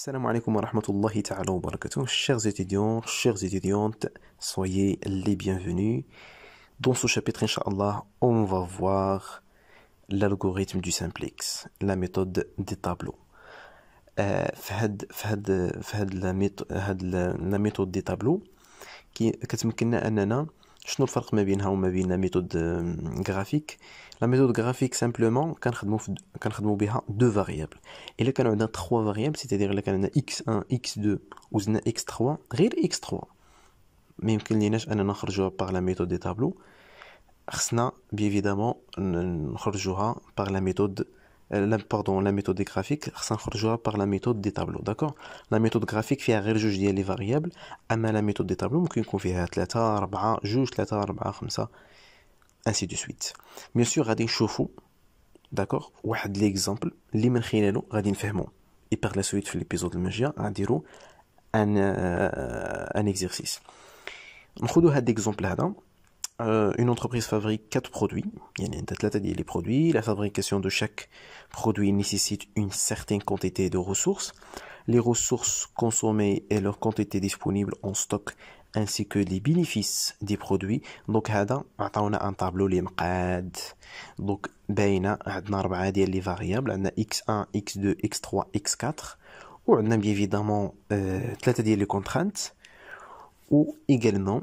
السلام عليكم ورحمة الله تعالى وبركاته chers étudiants chers étudiantes soyez les bienvenus dans ce chapitre inchallah on va voir l'algorithme du simplex la méthode des tableaux في هاد في هاد في هاد لا ميثود دي تابلو كي كتمكننا اننا Je est la différence la méthode graphique la méthode graphique La méthode graphique, simplement, on deux variables. Et nous on trois variables, c'est-à-dire x1, x2 ou x3, ce x3. On ne peut pas par la méthode des Tableau. On peut les exprimer par la méthode de euh, la, pardon, la méthode des graphiques, ça sortira par la méthode des tableaux, d'accord La méthode graphique fait un juge des variables, mais la méthode des tableaux, on peut faire 3, 4, 5, 3, 5, ainsi de suite. Bien sûr, on va voir, d'accord Un exemple, ce qu'on va voir, on va comprendre. Et par la suite, dans l'épisode de magie, on va un exercice. On va prendre cet exemple-là. Euh, une entreprise fabrique quatre produits. les produits. La fabrication de chaque produit nécessite une certaine quantité de ressources. Les ressources consommées et leur quantité disponible en stock ainsi que les bénéfices des produits donc on a un tableau les donc on a 4 ديال x1 x2 x3 x4 a bien évidemment euh, les contraintes لي contraintes, également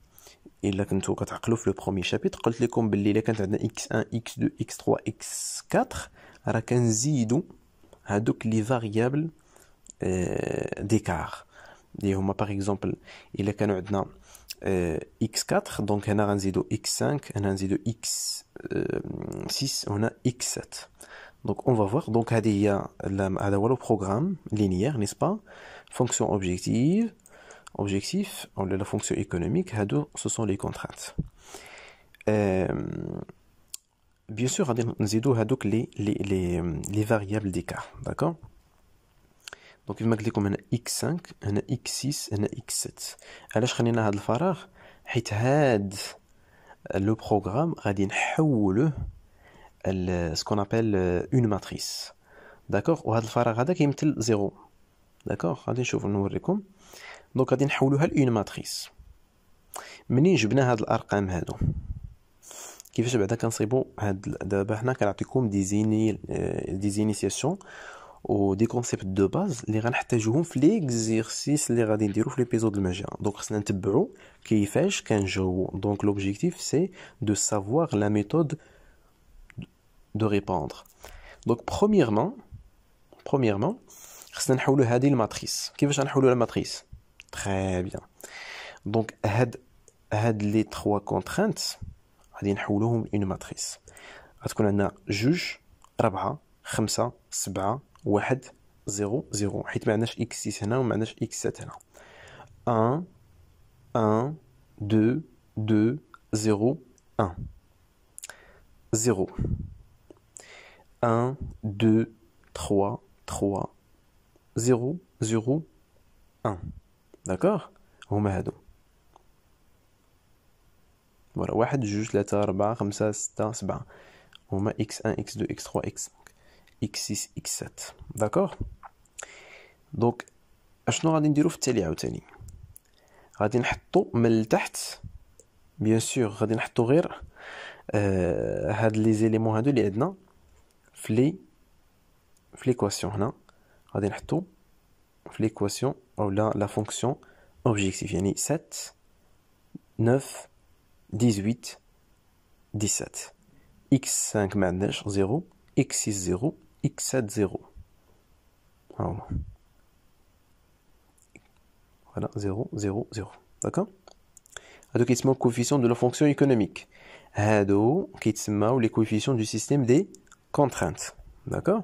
il a quand le premier chapitre je vous a x1 x2 x3 x4 on va en ajouter donc les variables d'écart par exemple il a quand a x4 donc on x5 on x6 on a x7 donc on va voir donc adéa on a programme linéaire n'est-ce pas fonction objective objectif, la fonction économique, ce sont les contraintes. Euh, bien sûr, nous avons les, les, les, variables des d'accord Donc, il m'a dit qu'on a x5, on a x6, on a x7. Alors, je vais vous le faire. Le programme, ce qu'on appelle une matrice. D'accord Et ce الفراغ va كيمثل 0 داكوغ vous نشوف نوريكم دونك غادي نحولوها لأون ماتريس منين جبنا هاد الارقام هادو كيفاش بعدا كنصيبو هاد دابا حنا كنعطيكم ديزيني ديزينيسياسيون euh, و دي كونسيبت دو باز اللي غنحتاجوهم في ليكزيرسيس اللي غادي نديرو في ليبيزود المجا دونك خصنا نتبعو كيفاش كنجاوبو دونك لوبجيكتيف سي دو سافوار لا ميثود دو ريبوندر دونك برومييرمون برومييرمون خصنا نحولو هادي الماتريس كيفاش غنحولو الماتريس Très bien. Donc, had, les trois contraintes, غادي نحولوهم une matrice. غتكون عندنا juge 4, 5, 7, 1, 0, 0. حيت ما اكس 6 هنا وما اكس 7 هنا 1 1 2 2 0 1 0 1 2 3 3 0 0 1 داكوغ هما هادو فوالا واحد جوج تلاتة ربعة خمسة ستة سبعة هما اكس ان اكس دو اكس تخوا اكس اكس سيس اكس سات داكوغ دونك اشنو غادي نديرو في التالي عاوتاني غادي نحطو من التحت بيان سور غادي نحطو غير آه هاد لي زيليمون هادو اللي عندنا في لي في ليكواسيون هنا غادي نحطو l'équation ou oh, la, fonction objectif. 7, 9, 18, 17. x5 0 x6 0 x7 0 voilà 0 0 0 d'accord c'est coefficient coefficient de la fonction économique هادو ou les coefficients du système des contraintes d'accord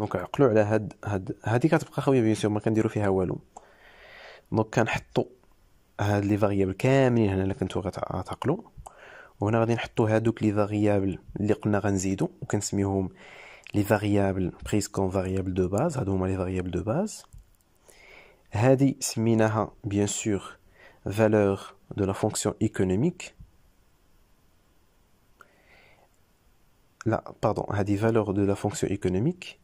دونك عقلوا على هاد هاد هادي كتبقى خاويه بيان سور ما فيها والو دونك كنحطو هاد لي فاريابل كاملين هنا الا كنتو غتعقلوا وهنا غادي نحطو هادوك لي فاريابل اللي قلنا غنزيدو وكنسميهم لي فاريابل بريز كون فاريابل دو باز هادو هما لي فاريابل دو باز هادي سميناها بيان سور فالور دو لا فونكسيون ايكونوميك لا باردون هادي فالور دو لا فونكسيون ايكونوميك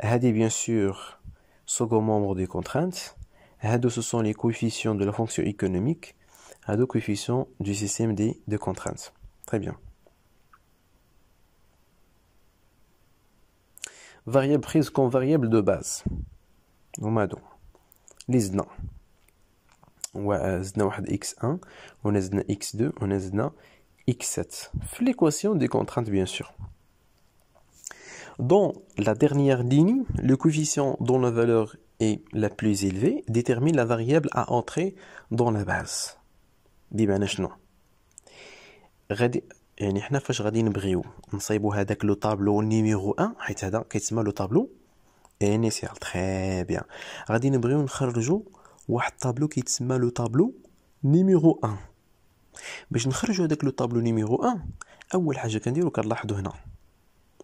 Hadi, bien sûr, second membre des contraintes. Hadi ce sont les coefficients de la fonction économique. Hadi coefficients du système des contraintes. Très bien. Variable prise comme variable de base. les لي زدنا On a x 1 on a x 2 on a x 7 في l'équation des contraintes, bien sûr. Dans la dernière ligne, le coefficient dont la valeur est la plus élevée détermine la variable à entrer dans la base. بمعنى شنو غادي يعني حنا فاش غادي نبغيو نصايبو هذاك لو طابلو نيميرو 1 حيت هذا كيتسمى لو طابلو انيسيال تري بيان غادي نبغيو نخرجو واحد الطابلو كيتسمى لو طابلو نيميرو 1 باش نخرجو هذاك لو طابلو نيميرو 1 اول حاجه كنديرو كنلاحظو هنا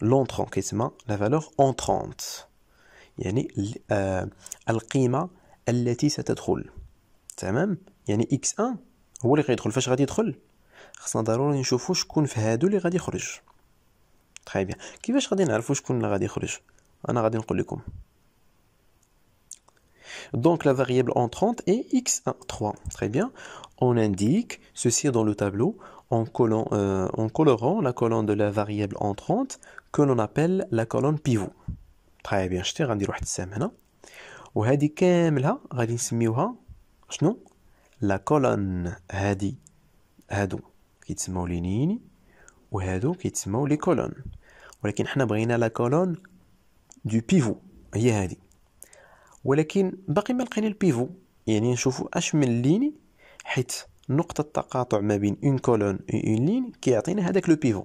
l'entrant la valeur entrante يعني y التي ستدخل تمام يعني x1 خصنا ضروري شكون في هادو اللي غادي يخرج كيفاش غادي Donc la variable entrante est x1, 3. Très bien. On indique ceci dans le tableau en, euh, en colorant la colonne de la variable entrante que l'on appelle la colonne pivot. Très bien, شتي غندير واحد السهم هنا وهذه كاملها غادي نسميوها شنو لا كولون هادي هادو كيتسموا لينيين وهادو كيتسموا لي كولون ولكن حنا بغينا لا كولون دو بيفو هي هادي ولكن باقي ما لقينا البيفو يعني نشوفوا اش من ليني حيت نقطه التقاطع ما بين اون كولون اون لين كيعطينا هذاك لو بيفو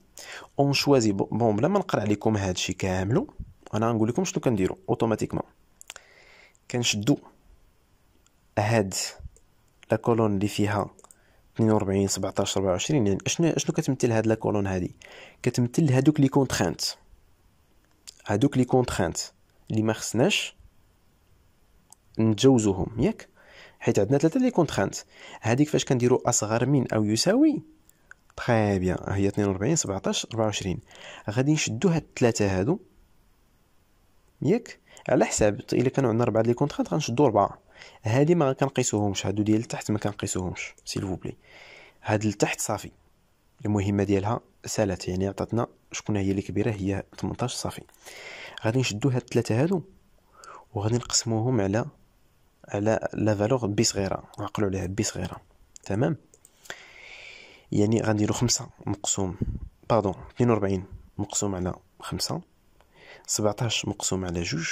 اون شوازي بون بلا ما نقرا عليكم هادشي كاملو انا نقول لكم شنو كنديرو اوتوماتيكمون كنشدو هاد لا كولون اللي فيها 42 17 24 يعني شنو شنو كتمثل هاد لا كولون هادي كتمثل هادوك لي كونترينت هادوك لي كونترينت اللي ما خصناش نتجاوزوهم ياك حيت عندنا ثلاثه لي كونترينت هذيك فاش كنديرو اصغر من او يساوي تخي بيان هي 42 17 24 غادي نشدو هاد الثلاثه هادو ياك على حساب الا كانوا عندنا ربعه لي كونطرانت غنشدو ربعه هادي ما كنقيسوهمش هادو ديال التحت ما كنقيسوهمش سيل فوبلي هاد التحت صافي المهمه ديالها سالات يعني عطاتنا شكون هي اللي كبيره هي 18 صافي غادي نشدو هاد الثلاثه هادو وغادي نقسموهم على على لا فالور بي صغيره نعقلوا عليها بي صغيره تمام يعني غنديرو خمسة مقسوم باردون اثنين وربعين مقسوم على خمسة سبعتاش مقسوم على جوج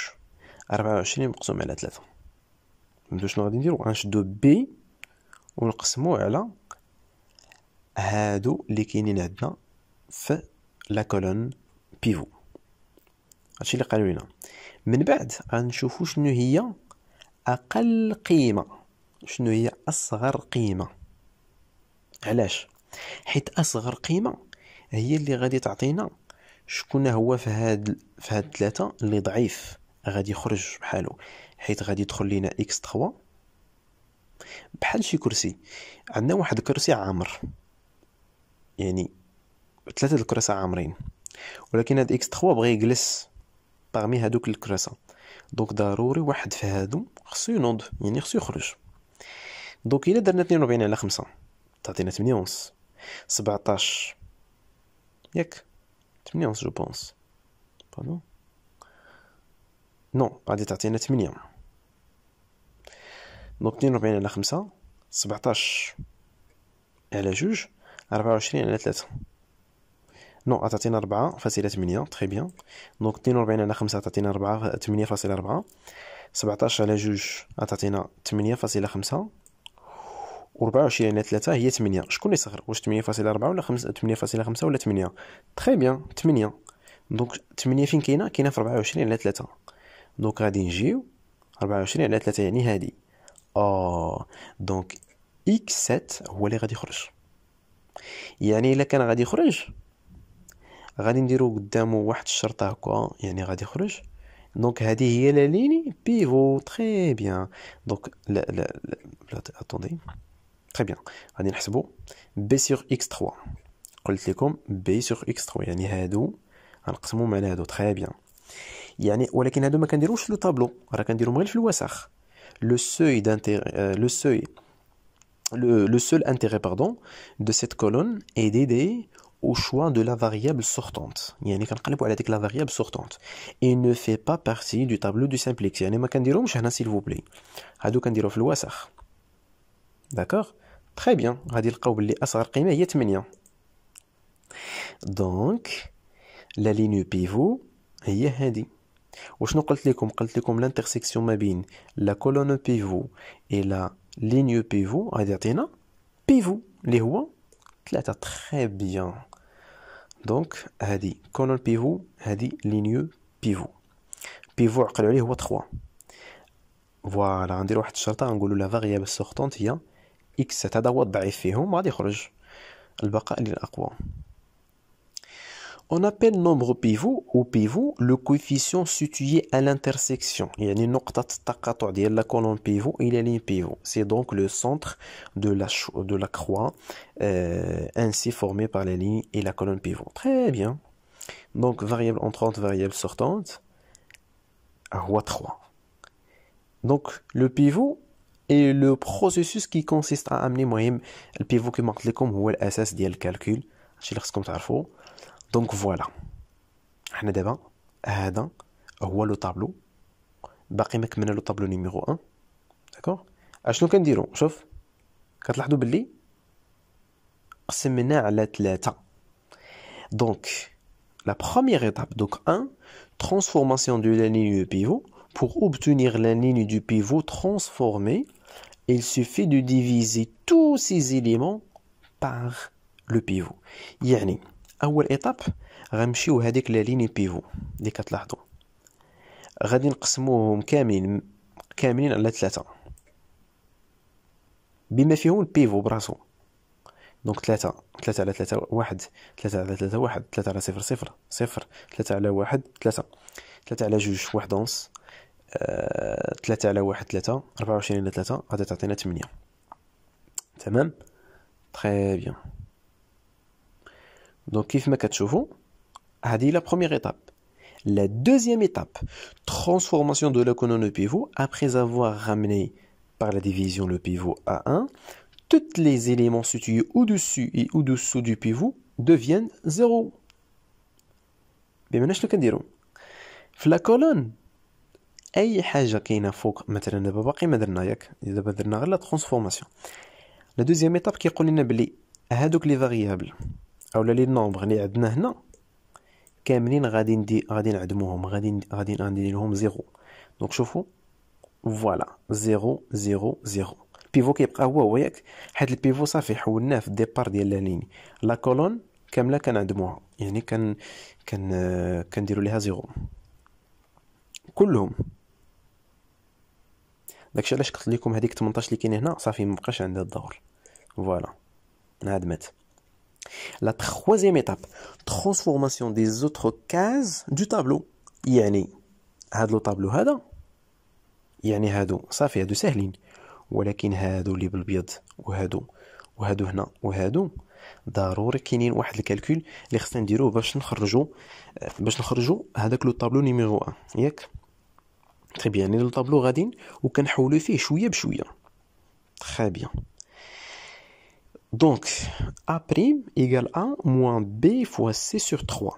ربعة وعشرين مقسوم على ثلاثة فهمتو شنو غادي نديرو غنشدو بي ونقسمو على هادو اللي كاينين عندنا في لا كولون بيفو هادشي اللي قالو لينا من بعد غنشوفو شنو هي اقل قيمه شنو هي اصغر قيمه علاش حيت اصغر قيمه هي اللي غادي تعطينا شكون هو في هاد في هاد ثلاثه اللي ضعيف غادي يخرج بحالو حيت غادي يدخل لينا اكس 3 بحال شي كرسي عندنا واحد الكرسي عامر يعني ثلاثه الكراسة عامرين ولكن هاد اكس 3 بغى يجلس باغمي هادوك الكراسة دونك ضروري واحد في هادو خصو ينوض يعني خصو يخرج دونك الا درنا 42 على 5 تعطينا 8 ونص 17 ياك 8 جو بونس بانو نو غادي تعطينا 8 دونك 42 على 5 17 على جوج 24 على 3 نو غتعطينا 4 فاصلة 8 تخي بيان دونك 42 على 5 تعطينا 4 8 فاصلة 4 17 على جوج غتعطينا 8 فاصلة 5 و24 على 3 هي 8 شكون اللي صغر واش 8.4 ولا 5 8.5 ولا 8 تري بيان 8 دونك 8 فين كاينه كاينه في 24 على 3 دونك غادي نجيو 24 على 3 يعني هادي اه دونك اكس 7 هو اللي غادي يخرج يعني الا كان غادي يخرج غادي نديرو قدامه واحد الشرطه هكا يعني غادي يخرج دونك هادي هي لا ليني بيفو تري بيان دونك لا لا لا, لا, لا, لا, لا, لا, لا, لا, لا très bien b sur x3 b sur x3 يعني هادو هادو يعني ولكن هادو ما كنديروش لو طابلو راه كنديرهم غير في الوسخ Le, le, seul intérêt de cette colonne est d'aider au choix de la variable sortante. يعني la variable sortante. ne fait pas partie du tableau du simplex. يعني ما هنا s'il vous plaît. هادو في الوسخ. D'accord Très bien. غادي نلقاو باللي اصغر قيمه هي 8 دونك لا لينيو بيفو هي هذه وشنو قلت لكم قلت لكم لانترسيكسيون ما بين لا كولون بيفو اي لا لينيو بيفو غادي يعطينا بيفو اللي هو 3 تري بيان دونك هذه كولون بيفو هذه لينيو بيفو بيفو عقلوا عليه هو 3 فوالا غندير واحد الشرطه غنقولوا لا فاريابل سورتونت هي cette الضعيف فيهم غادي يخرج البقاء On appelle nombre pivot ou pivot le coefficient situé à l'intersection. Il y a une de la colonne pivot et la ligne pivot. C'est donc le centre de la, de la croix euh, ainsi formé par la ligne et la colonne pivot. Très bien. Donc variable entrante, variable sortante, roi 3. Donc le pivot et le processus qui consiste à amener le pivot que je vous ai montré est l'essence du calcul. Je vous laisse le Donc voilà. Nous avons déjà le tableau. Nous avons encore le tableau numéro 1. D'accord Alors, qu'est-ce que l'on peut dire Vous Donc, la première étape. Donc 1, transformation de la ligne du pivot pour obtenir la ligne du pivot transformée. il suffit de diviser tous ces éléments par le pivot يعني اول ايطاب غنمشيو هذيك لا ليني بيفو اللي كتلاحظوا غادي نقسموهم كاملين كاملين على ثلاثه بما فيهم البيفو براسو دونك ثلاثة ثلاثة على ثلاثة واحد ثلاثة على ثلاثة واحد ثلاثة على صفر صفر صفر ثلاثة على واحد ثلاثة ثلاثة على جوج واحد ونص ثلاثة à la ثلاثة ربعة وعشرين على la غادي à la La deuxième étape, transformation de la colonne de pivot, après avoir ramené par la division le pivot à 1, tous les éléments situés au-dessus et au-dessous du pivot deviennent 0. Mais maintenant, je La colonne, اي حاجه كاينه فوق مثلا دابا باقي ما درنا ياك دابا درنا غير لا ترانسفورماسيون لا دوزيام ايتاب كيقول لنا بلي هادوك لي فاريابل اولا لي نومبر لي عندنا هنا كاملين غادي ندي غادي نعدموهم غادي غادي ندير لهم زيرو دونك شوفوا فوالا زيرو زيرو زيرو البيفو كيبقى هو هو ياك حيت البيفو صافي حولناه في الديبار ديال لا ليني لا كولون كامله كنعدموها يعني كن كن كنديروا ليها زيرو كلهم داكشي علاش قلت لكم هذيك 18 اللي كاين هنا صافي مبقاش عندها الدور فوالا مات لا تخوازيام ايتاب ترانسفورماسيون دي زوتر كاز دو تابلو يعني هاد لو طابلو هذا يعني هادو صافي هادو ساهلين ولكن هادو اللي بالبيض وهادو وهادو هنا وهادو ضروري كاينين واحد الكالكول اللي خصنا نديروه باش نخرجوا باش نخرجوا هذاك لو طابلو نيميرو 1 ياك تري بيان le tableau طابلو le وكنحولو فيه شويه بشويه Très bien. Donc, A' égale A moins B fois C sur 3.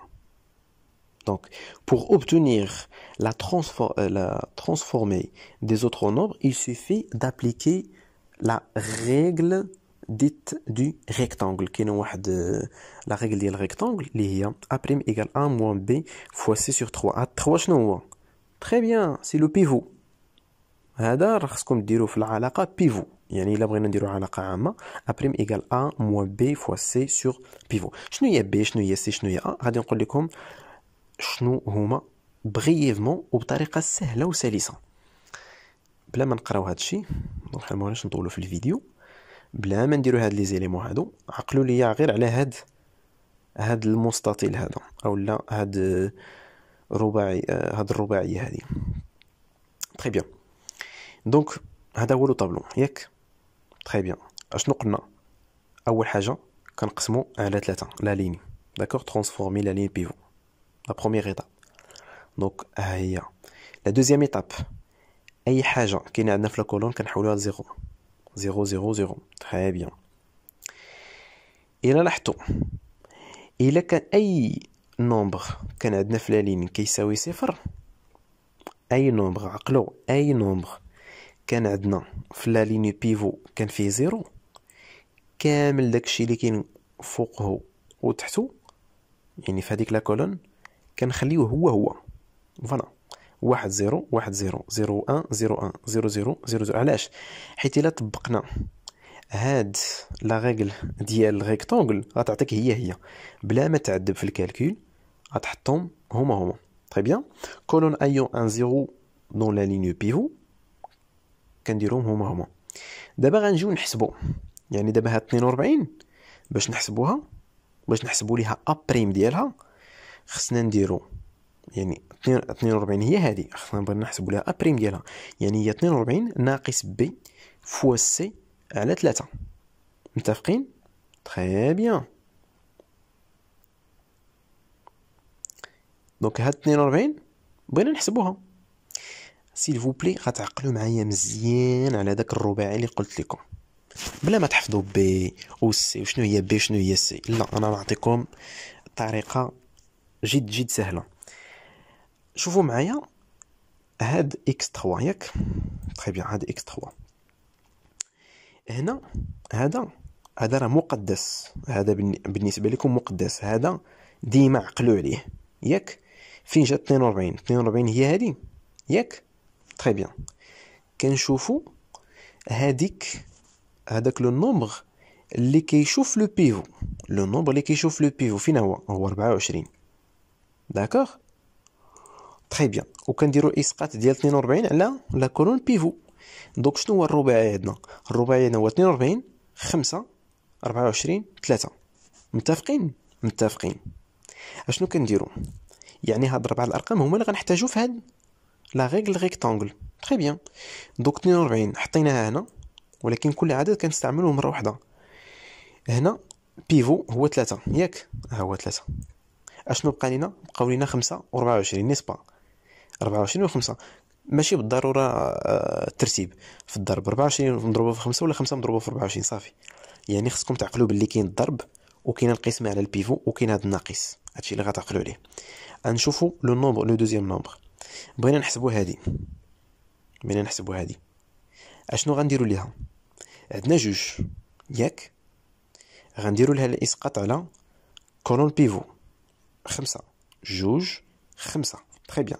Donc, pour obtenir la, transfor euh, la transformée des autres nombres, il suffit d'appliquer la règle dite du rectangle. Euh, la règle du rectangle, il a A' égale 1 moins B fois C sur 3. A3, je تري بيان سي لو بيفو هذا راه خصكم ديروه في العلاقه بيفو يعني الا بغينا نديرو علاقه عامه ا بريم ايكال ا موان بي فوا سي سور بيفو شنو هي بي شنو هي سي شنو هي ا غادي نقول لكم شنو هما بغيفمون وبطريقه سهله وسلسه بلا ما نقراو هذا الشيء دونك ما غاديش نطولو في الفيديو بلا ما نديرو هاد لي زيليمون هادو عقلوا ليا غير على هاد هاد المستطيل هذا اولا هاد رباعي آه، هاد الرباعيه هادي تري بيان دونك هذا هو لو طابلو ياك تري بيان اشنو قلنا اول حاجه كنقسمو على ثلاثه لا ليني داكور ترانسفورمي لا ليني بيفو لا بروميير ايتاب دونك ها هي لا دوزيام ايتاب اي حاجه كاينه عندنا في لا كولون كنحولوها لزيرو زيرو زيرو زيرو تري بيان الى لاحظتوا الى كان اي نومبغ كان عندنا في لالين كيساوي صفر اي نومبغ عقلو اي نومبغ كان عندنا في لالين بيفو كان فيه زيرو كامل داكشي اللي كاين فوقه وتحته يعني في هذيك لا كولون كنخليوه هو هو فوالا واحد زيرو واحد زيرو زيرو ان زيرو ان زيرو زيرو زيرو زيرو علاش حيت الا طبقنا هاد لا ريغل ديال ريكتونغل غتعطيك هي هي بلا ما تعذب في الكالكول غتحطهم هما هما تري بيان كولون ايون ان زيرو دون لا لين بيفو كنديرهم هما هما دابا غنجيو نحسبو يعني دابا هاد 42 باش نحسبوها باش نحسبو ليها ابريم ديالها خصنا نديرو يعني 42 هي هادي خصنا نبغي نحسبو ا ابريم ديالها يعني هي 42 ناقص بي فوا سي على ثلاثة متفقين تخي بيان دونك هاد 42 بغينا نحسبوها سيل فو بلي غتعقلوا معايا مزيان على داك الرباعي اللي قلت لكم بلا ما تحفظوا بي و سي وشنو هي بي شنو هي سي لا انا نعطيكم طريقه جد جد سهله شوفوا معايا هاد اكس 3 ياك تري بيان هاد اكس 3 هنا هذا هذا راه مقدس هذا بالنسبه لكم مقدس هذا ديما عقلوا عليه ياك فين جات 42 42 هي هذه ياك تري بيان كنشوفوا هذيك هذاك لو نومبر اللي كيشوف لو بيفو لو نومبر اللي كيشوف لو بيفو فين هو هو 24 داكوغ تري بيان وكنديروا الاسقاط ديال 42 على لا كولون بيفو دونك شنو هو الرباعي عندنا الرباعي هنا هو 42 5 24 3 متفقين متفقين اشنو كنديرو يعني هاد ربع الارقام هما اللي غنحتاجو في هاد لا ريغل ريكتانغل تري بيان دونك 42 حطيناها هنا ولكن كل عدد كنستعملو مره واحده هنا بيفو هو 3 ياك ها هو 3 اشنو بقى لينا بقاو لينا 5 و 24 نيسبا 24 و 5 ماشي بالضروره الترتيب آه، في الضرب 24 مضروبه في 5 ولا 5 مضروبه في 24 صافي يعني خصكم تعقلوا باللي كاين الضرب وكاين القسمه على البيفو وكاين هذا الناقص هادشي اللي غتعقلوا عليه غنشوفوا لو نومبر لو دوزيام نومبر بغينا نحسبوا هادي بغينا نحسبوا هادي اشنو غنديروا ليها عندنا جوج ياك غنديروا لها الاسقاط على كولون بيفو خمسة جوج خمسة تري بيان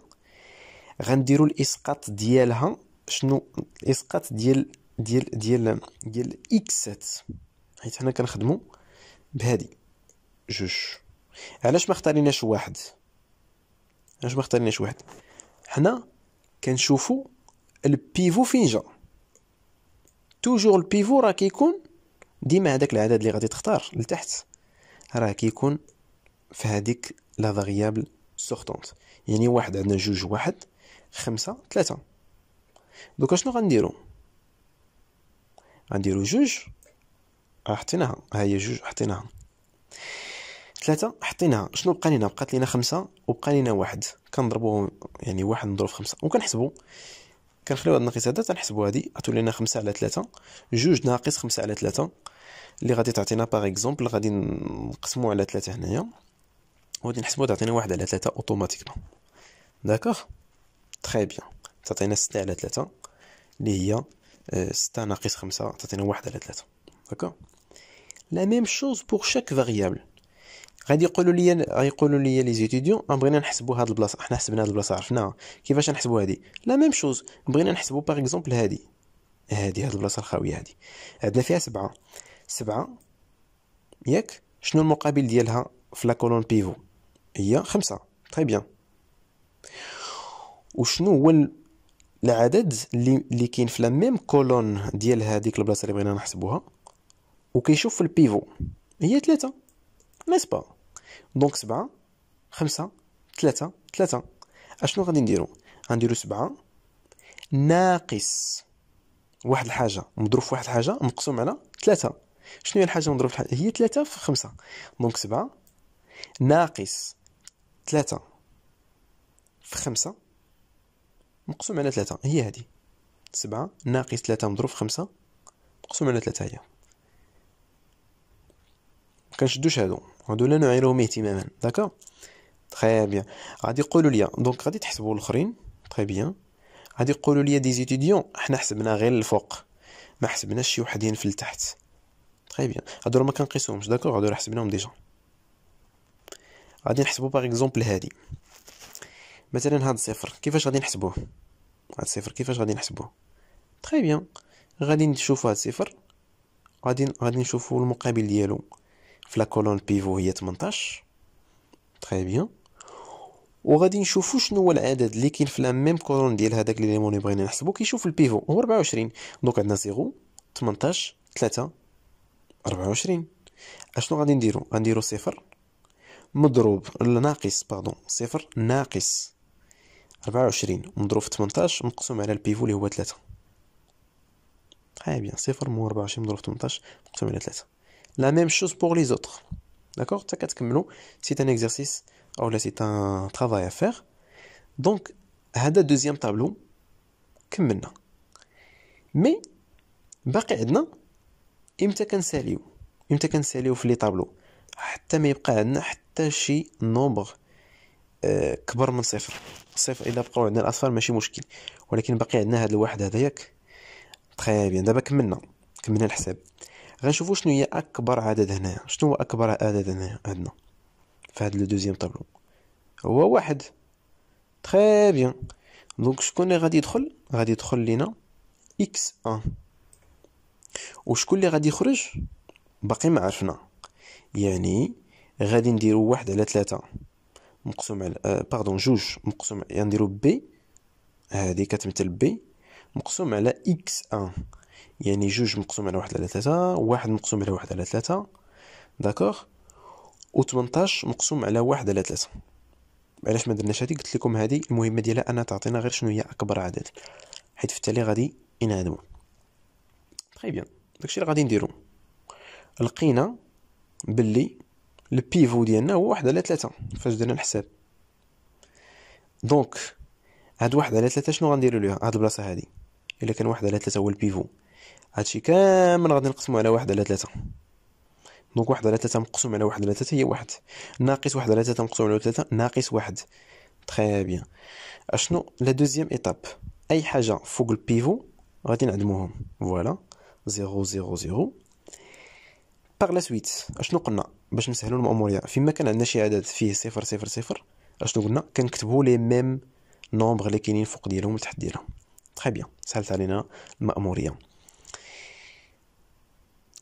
غنديروا الاسقاط ديالها شنو الاسقاط ديال ديال ديال ديال الاكسات حيت حنا كنخدموا بهادي جوج علاش ما اختاريناش واحد علاش ما اختاريناش واحد حنا كنشوفوا البيفو فين جا توجور البيفو راه كيكون ديما هذاك العدد اللي غادي تختار لتحت راه كيكون في هذيك لا فاريابل سورتونت يعني واحد عندنا جوج واحد خمسة ثلاثة دوكا شنو غنديرو غنديرو جوج راه حطيناها ها هي جوج حطيناها ثلاثة حطيناها شنو بقى لينا بقات لينا خمسة وبقى لينا واحد كنضربوهم يعني واحد نضرب في خمسة وكنحسبو كنخليو هاد النقيصة هادا تنحسبو هادي غتولي لنا خمسة على ثلاثة جوج ناقص خمسة على ثلاثة اللي غادي تعطينا باغ اكزومبل غادي نقسمو على ثلاثة هنايا وغادي نحسبو تعطينا واحد على ثلاثة اوتوماتيكمون داكوغ تخي بيان تعطينا ستة على ثلاثة اللي هي ستة ناقص خمسة تعطينا واحد على ثلاثة داكوغ لا ميم شوز بوغ شاك فاريابل غادي يقولوا لي غيقولوا لي لي زيتيديون بغينا نحسبوا هاد البلاصه حنا حسبنا هاد البلاصه عرفناها كيفاش نحسبوا هادي لا ميم شوز بغينا نحسبوا باغ اكزومبل هادي هادي هاد البلاصه الخاويه هادي عندنا فيها سبعة سبعة ياك شنو المقابل ديالها في لا كولون بيفو هي خمسة تري بيان وشنو هو العدد اللي اللي كاين في لا ميم كولون ديال هذيك البلاصه اللي بغينا نحسبوها وكيشوف في البيفو هي ثلاثة با دونك سبعة خمسة ثلاثة ثلاثة اشنو غادي نديرو غنديرو سبعة ناقص واحد الحاجة مضروب في واحد الحاجة مقسوم على ثلاثة شنو هي الحاجة مضروب في الحاجة هي ثلاثة في خمسة دونك سبعة ناقص ثلاثة في خمسة مقسوم على ثلاثة هي هذه سبعة ناقص ثلاثة مضروب في خمسة مقسوم على ثلاثة هي مكنشدوش هادو هادو لا نعيرهم اهتماما داكا تخي بيان غادي يقولوا لي دونك غادي تحسبوا الاخرين تخي بيان غادي يقولوا لي دي زيتيديون حنا حسبنا غير الفوق ما حسبناش شي وحدين في التحت تخي بيان هادو ما كنقيسوهمش داكوغ هادو حسبناهم ديجا غادي نحسبوا باغ اكزومبل هادي مثلا هاد الصفر كيفاش غادي نحسبوه هاد الصفر كيفاش غادي نحسبوه تري بيان غادي نشوفو هاد الصفر غادي غادي نشوفو المقابل ديالو في لا كولون بيفو هي 18 تري بيان وغادي نشوفو شنو هو العدد اللي كاين في لا ميم كولون ديال هذاك اللي اللي بغينا نحسبو كيشوف البيفو هو 24 دونك عندنا 0 18 3 24 اشنو غادي نديرو غنديرو صفر مضروب ناقص باردون صفر ناقص ربعة وعشرين مضروب في تمنتاش مقسوم على البيفو اللي هو تلاتة هاي بيان صفر مو ربعة وعشرين مضروب في تمنتاش مقسوم على تلاتة لا ميم شوز بور لي زوطخ داكوغ حتى كتكملو سيت ان اكزرسيس او لا سيت ان ترافاي افير دونك هذا دوزيام طابلو كملنا مي باقي عندنا امتى كنساليو امتى كنساليو في لي طابلو حتى ما يبقى عندنا حتى شي نومبر كبر من صفر صفر الا بقاو عندنا الاصفر ماشي مشكل ولكن باقي عندنا هذا الواحد هذا ياك تخي بيان دابا كملنا كملنا الحساب غنشوفوا شنو هي اكبر عدد هنايا شنو هو اكبر عدد هنا عندنا في هذا لو دوزيام طابلو هو واحد تخي بيان دونك شكون اللي غادي يدخل غادي يدخل لينا اكس 1 وشكون اللي غادي يخرج باقي ما عرفنا يعني غادي نديرو واحد على ثلاثة مقسوم على آه باردون جوج مقسوم يعني نديرو بي هذه كتمثل بي مقسوم على اكس ان يعني جوج مقسوم على واحد على ثلاثة واحد مقسوم على واحد على ثلاثة داكوغ و 18 مقسوم على واحد على ثلاثة علاش ما درناش هادي قلت لكم هادي المهمه ديالها انها تعطينا غير شنو هي اكبر عدد حيت في التالي غادي ينعدمو تخي بيان داكشي اللي غادي نديرو لقينا باللي البيفو ديالنا هو واحد على ثلاثة فاش درنا الحساب دونك هاد واحد على ثلاثة شنو غنديرو ليها هاد البلاصة هادي الا كان واحد على ثلاثة هو البيفو هادشي كامل غادي نقسمو على واحد على ثلاثة دونك واحد على ثلاثة مقسوم على واحد على ثلاثة هي واحد ناقص واحد على ثلاثة مقسوم على ثلاثة ناقص واحد تخي بيان اشنو لا دوزيام ايتاب اي حاجة فوق البيفو غادي نعدموهم فوالا زيرو زيرو زيرو باغ لا سويت اشنو قلنا باش نسهلوا الامور فيما كان عندنا شي عدد فيه صفر صفر صفر اشنو قلنا كنكتبوا لي ميم نومبر اللي كاينين فوق ديالهم وتحت ديالهم تخي بيان سهلت علينا الماموريه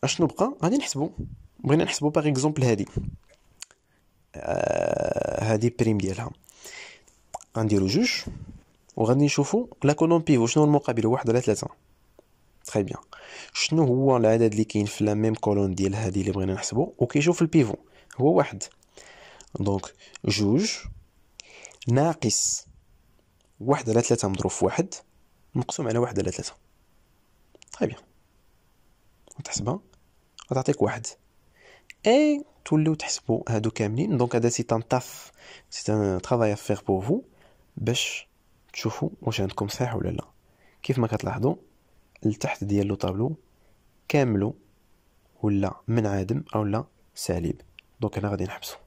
اشنو بقى غادي نحسبوا بغينا نحسبوا باغ اكزومبل هادي آه، هادي بريم ديالها غنديرو جوج وغادي نشوفوا لا كولون بيفو شنو المقابل واحد ولا ثلاثه تري بيان شنو هو العدد اللي كاين في لا ميم كولون ديال هذه اللي بغينا نحسبو وكيشوف البيفو هو واحد دونك جوج ناقص واحد على ثلاثة مضروب في واحد مقسوم على واحد على ثلاثة تري بيان وتحسبها غتعطيك واحد اي توليو تحسبوا هادو كاملين دونك هذا سي تان تاف سي تان ترافاي افير بور فو باش تشوفوا واش عندكم صحيح ولا لا كيف ما كتلاحظوا لتحت ديال لو طابلو كاملو ولا منعدم او لا سالب دونك انا غادي نحبسو